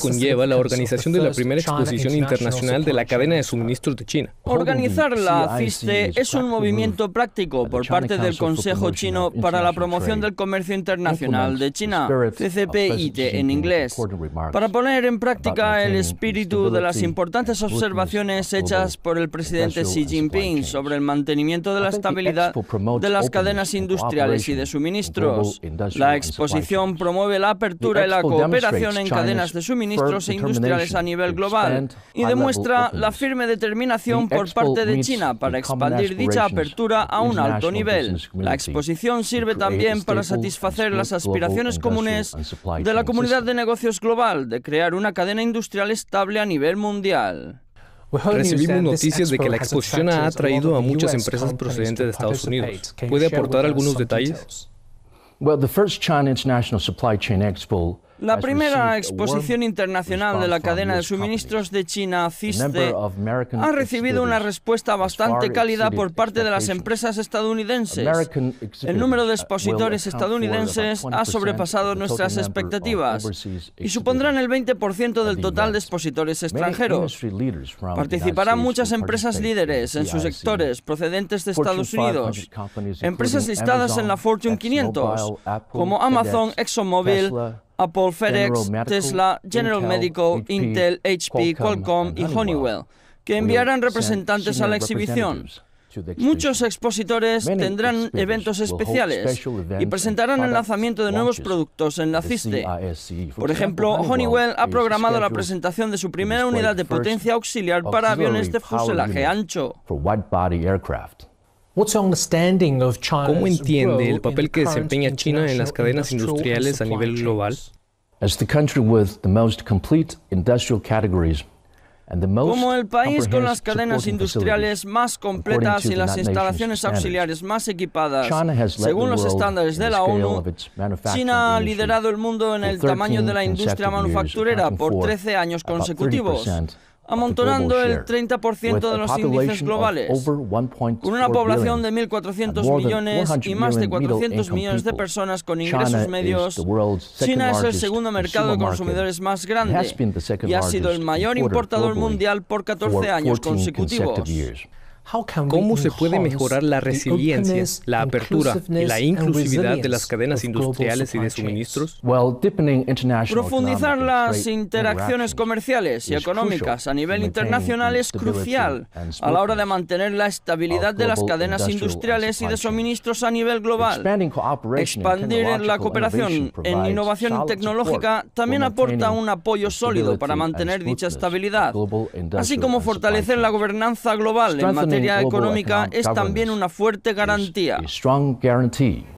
conlleva la organización de la primera exposición internacional de la cadena de suministros de China. Oh, Organizar la CISTE es un movimiento práctico por parte del Consejo Chino para la Promoción del Comercio Internacional de China, CCPIT en inglés, para poner en práctica el espíritu de las importantes observaciones hechas por el presidente Xi Jinping sobre el mantenimiento de la estabilidad de las cadenas industriales y de suministros. La exposición promueve la apertura y la cooperación en cadenas de suministros e industriales a nivel global y demuestra la firme determinación por parte de China para expandir dicha apertura a un alto nivel. La exposición sirve también para satisfacer las aspiraciones comunes de la comunidad de negocios global de crear una cadena industrial estable a nivel mundial. Recibimos noticias de que la exposición ha atraído a muchas empresas procedentes de Estados Unidos. ¿Puede aportar algunos detalles? Chain Expo la primera exposición internacional de la cadena de suministros de China, CISTE, ha recibido una respuesta bastante cálida por parte de las empresas estadounidenses. El número de uh, expositores estadounidenses ha sobrepasado nuestras expectativas y supondrán el 20% del total de expositores extranjeros. Participarán muchas empresas líderes en sus sectores procedentes de Estados Unidos, empresas listadas en la Fortune 500, como Amazon, ExxonMobil, Apple, FedEx, Tesla, General Medical, Intel, HP, Qualcomm y Honeywell, que enviarán representantes a la exhibición. Muchos expositores tendrán eventos especiales y presentarán el lanzamiento de nuevos productos en la CISTE. Por ejemplo, Honeywell ha programado la presentación de su primera unidad de potencia auxiliar para aviones de fuselaje ancho. ¿Cómo entiende el papel que desempeña China en las cadenas industriales a nivel global? Como el país con las cadenas industriales más completas y las instalaciones auxiliares más equipadas, según los estándares de la ONU, China ha liderado el mundo en el tamaño de la industria manufacturera por 13 años consecutivos amontonando el 30% de los índices globales, con una población de 1.400 millones y más de 400 millones de personas con ingresos medios. China es el segundo mercado de consumidores más grande y ha sido el mayor importador mundial por 14 años consecutivos. ¿Cómo se puede mejorar la resiliencia, la apertura y la inclusividad de las cadenas industriales y de suministros? Profundizar las interacciones comerciales y económicas a nivel internacional es crucial a la hora de mantener la estabilidad de las cadenas industriales y de suministros a nivel global. Expandir la cooperación en innovación tecnológica también aporta un apoyo sólido para mantener dicha estabilidad, así como fortalecer la gobernanza global en materia seguridad económica es también una fuerte garantía.